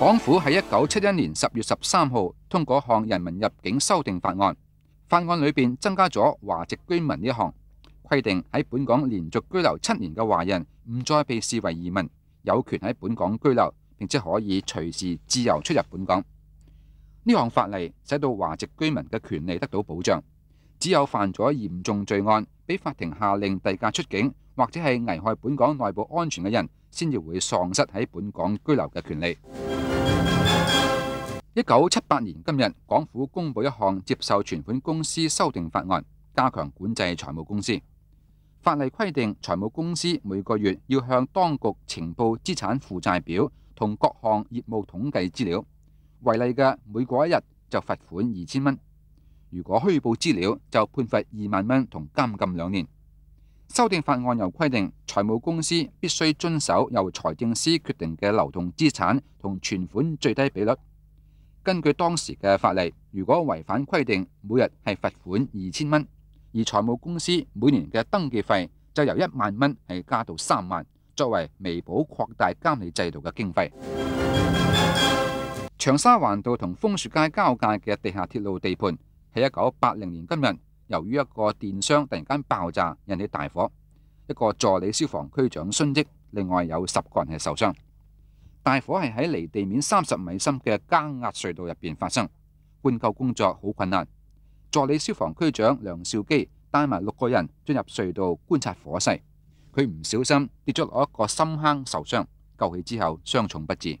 港府喺一九七一年十月十三号通过项《人民入境修订法案》，法案里边增加咗华籍居民呢项规定，喺本港连续居留七年嘅华人唔再被视为移民，有权喺本港居留，并且可以随时自由出入本港。呢项法例使到华籍居民嘅权利得到保障，只有犯咗严重罪案，俾法庭下令递架出境，或者系危害本港内部安全嘅人，先至会丧失喺本港居留嘅权利。一九七八年今日，港府公布一项接受存款公司修订法案，加强管制财务公司。法例规定，财务公司每个月要向当局呈报资产负债表同各项业务统计资料，违例嘅每过一日就罚款二千蚊。如果虚报资料，就判罚二万蚊同监禁两年。修订法案又规定，财务公司必须遵守由财政司决定嘅流动资产同存款最低比率。根據當時嘅法例，如果違反規定，每日係罰款二千蚊；而財務公司每年嘅登記費就由一萬蚊係加到三萬，作為彌補擴大監理制度嘅經費。長沙環道同楓樹街交界嘅地下鐵路地盤喺一九八零年今日，由於一個電商突然間爆炸引起大火，一個助理消防區長殉職，另外有十個人係受傷。大火系喺离地面三十米深嘅加压隧道入边发生，灌救工作好困难。助理消防区长梁兆基带埋六个人进入隧道观察火势，佢唔小心跌咗落一个深坑受伤，救起之后伤重不治。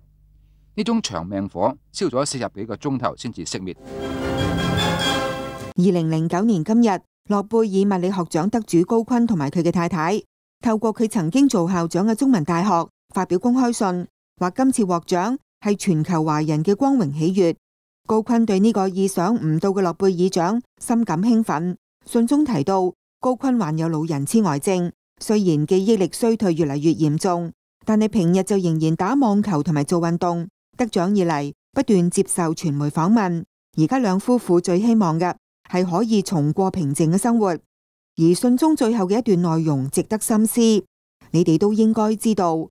呢种长命火烧咗四十几个钟头先至熄灭。二零零九年今日，诺贝尔物理学奖得主高坤同埋佢嘅太太透过佢曾经做校长嘅中文大学发表公开信。话今次获奖系全球华人嘅光荣喜悦，高坤对呢个意想唔到嘅诺贝尔奖深感兴奋。信中提到，高坤患有老人痴呆症，虽然记忆力衰退越嚟越严重，但系平日就仍然打网球同埋做运动。得奖以嚟，不断接受传媒访问。而家两夫妇最希望嘅系可以重过平静嘅生活。而信中最后嘅一段内容值得深思，你哋都应该知道。